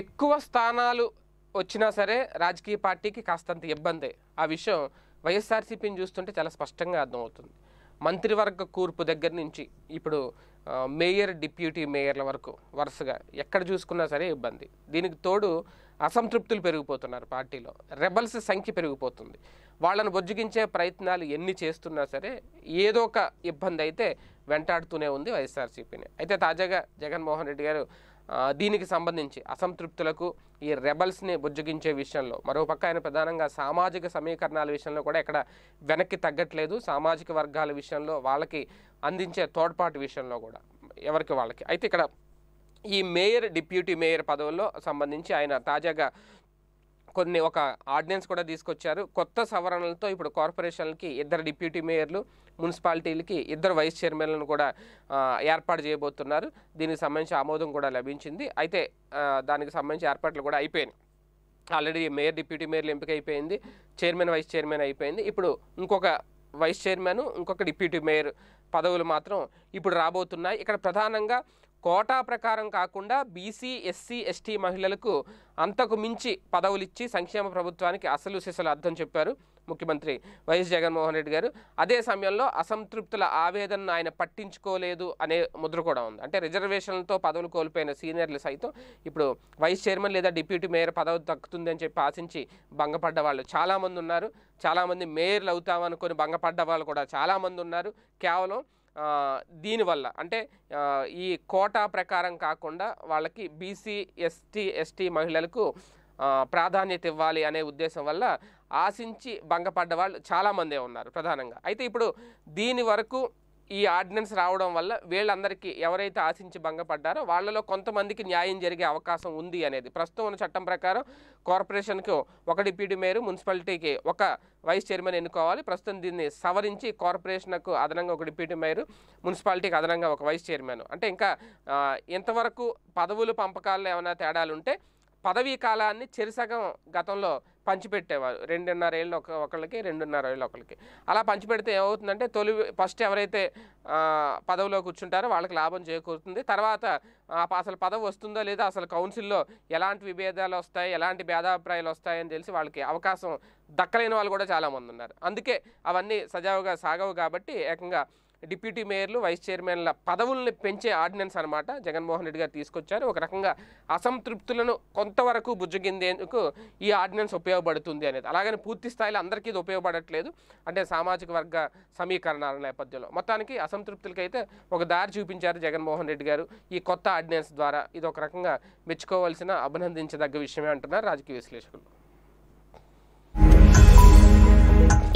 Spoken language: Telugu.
ఎక్కువ స్థానాలు వచ్చినా సరే రాజకీయ పార్టీకి కాస్తంత ఇబ్బందే ఆ విషయం వైఎస్ఆర్సీపీని చూస్తుంటే చాలా స్పష్టంగా అర్థమవుతుంది మంత్రివర్గ కూర్పు దగ్గర నుంచి ఇప్పుడు మేయర్ డిప్యూటీ మేయర్ల వరకు వరుసగా ఎక్కడ చూసుకున్నా సరే ఇబ్బంది దీనికి తోడు అసంతృప్తులు పెరిగిపోతున్నారు పార్టీలో రెబల్స్ సంఖ్య పెరిగిపోతుంది వాళ్ళను బొజ్జగించే ప్రయత్నాలు ఎన్ని చేస్తున్నా సరే ఏదో ఒక ఇబ్బంది అయితే వెంటాడుతూనే ఉంది వైఎస్ఆర్సీపీని అయితే తాజాగా జగన్మోహన్ రెడ్డి గారు దీనికి సంబంధించి అసంతృప్తులకు ఈ రెబల్స్ని బుజ్జగించే విషయంలో మరోపక్క ఆయన ప్రధానంగా సామాజిక సమీకరణాల విషయంలో కూడా ఇక్కడ వెనక్కి తగ్గట్లేదు సామాజిక వర్గాల విషయంలో వాళ్ళకి అందించే తోడ్పాటు విషయంలో కూడా ఎవరికి వాళ్ళకి అయితే ఇక్కడ ఈ మేయర్ డిప్యూటీ మేయర్ పదవుల్లో సంబంధించి ఆయన తాజాగా కొన్ని ఒక ఆర్డినెన్స్ కూడా తీసుకొచ్చారు కొత్త సవరణలతో ఇప్పుడు కార్పొరేషన్లకి ఇద్దరు డిప్యూటీ మేయర్లు మున్సిపాలిటీలకి ఇద్దరు వైస్ చైర్మన్లను కూడా ఏర్పాటు చేయబోతున్నారు దీనికి సంబంధించి ఆమోదం కూడా లభించింది అయితే దానికి సంబంధించి ఏర్పాట్లు కూడా అయిపోయినాయి ఆల్రెడీ మేయర్ డిప్యూటీ మేయర్లు ఎంపిక అయిపోయింది చైర్మన్ వైస్ చైర్మన్ అయిపోయింది ఇప్పుడు ఇంకొక వైస్ చైర్మన్ ఇంకొక డిప్యూటీ మేయర్ పదవులు మాత్రం ఇప్పుడు రాబోతున్నాయి ఇక్కడ ప్రధానంగా కోటా ప్రకారం కాకుండా బీసీ ఎస్సీ ఎస్టీ మహిళలకు అంతకు మించి పదవులిచ్చి సంక్షేమ ప్రభుత్వానికి అసలు సిసలు అర్థం చెప్పారు ముఖ్యమంత్రి వైఎస్ జగన్మోహన్ రెడ్డి గారు అదే సమయంలో అసంతృప్తుల ఆవేదనను ఆయన పట్టించుకోలేదు అనే ముద్ర కూడా ఉంది అంటే రిజర్వేషన్లతో పదవులు కోల్పోయిన సీనియర్లు సైతం ఇప్పుడు వైస్ చైర్మన్ లేదా డిప్యూటీ మేయర్ పదవి అని చెప్పి ఆశించి భంగపడ్డ వాళ్ళు చాలామంది ఉన్నారు చాలామంది మేయర్లు అవుతామనుకొని భంగపడ్డ వాళ్ళు కూడా చాలామంది ఉన్నారు కేవలం దీనివల్ల అంటే ఈ కోటా ప్రకారం కాకుండా వాళ్ళకి బీసీ ఎస్టీ ఎస్టీ మహిళలకు ప్రాధాన్యత ఇవ్వాలి అనే ఉద్దేశం వల్ల ఆశించి భంగపడ్డ వాళ్ళు చాలామందే ఉన్నారు ప్రధానంగా అయితే ఇప్పుడు దీని వరకు ఈ ఆర్డినెన్స్ రావడం వల్ల వీళ్ళందరికీ ఎవరైతే ఆశించి భంగపడ్డారో వాళ్ళలో కొంతమందికి న్యాయం జరిగే అవకాశం ఉంది అనేది ప్రస్తుతం ఉన్న చట్టం ప్రకారం కార్పొరేషన్కు ఒక డిప్యూటీ మేయర్ మున్సిపాలిటీకి ఒక వైస్ చైర్మన్ ఎన్నుకోవాలి ప్రస్తుతం దీన్ని సవరించి కార్పొరేషన్కు అదనంగా ఒక డిప్యూటీ మేయర్ మున్సిపాలిటీకి అదనంగా ఒక వైస్ చైర్మన్ అంటే ఇంకా ఇంతవరకు పదవులు పంపకాలలో ఏమైనా తేడాలు ఉంటే పదవీ కాలాన్ని చెరిసగం గతంలో పంచిపెట్టేవారు రెండున్నర ఏళ్ళు ఒక ఒకళ్ళకి రెండున్నర ఏళ్ళు ఒకళ్ళకి అలా పంచిపెడితే ఏమవుతుందంటే తొలి ఫస్ట్ ఎవరైతే పదవిలో కూర్చుంటారో వాళ్ళకి లాభం చేకూరుతుంది తర్వాత అసలు పదవి వస్తుందో లేదో అసలు కౌన్సిల్లో ఎలాంటి విభేదాలు వస్తాయి ఎలాంటి భేదాభిప్రాయాలు వస్తాయని తెలిసి వాళ్ళకి అవకాశం దక్కలేని వాళ్ళు కూడా చాలామంది ఉన్నారు అందుకే అవన్నీ సజావుగా సాగవు కాబట్టి ఏకంగా డిప్యూటీ మేయర్లు వైస్ చైర్మన్ల పదవుల్ని పెంచే ఆర్డినెన్స్ అనమాట జగన్మోహన్ రెడ్డి గారు తీసుకొచ్చారు ఒక రకంగా అసంతృప్తులను కొంతవరకు బుజ్జగిందేందుకు ఈ ఆర్డినెన్స్ ఉపయోగపడుతుంది అనేది అలాగని పూర్తి స్థాయిలో అందరికీ ఇది ఉపయోగపడట్లేదు అంటే సామాజిక వర్గ సమీకరణాల నేపథ్యంలో మొత్తానికి అసంతృప్తులకైతే ఒక దారి చూపించారు జగన్మోహన్ రెడ్డి గారు ఈ కొత్త ఆర్డినెన్స్ ద్వారా ఇది ఒక రకంగా మెచ్చుకోవాల్సిన అభినందించదగ్గ విషయమే అంటున్నారు రాజకీయ విశ్లేషకులు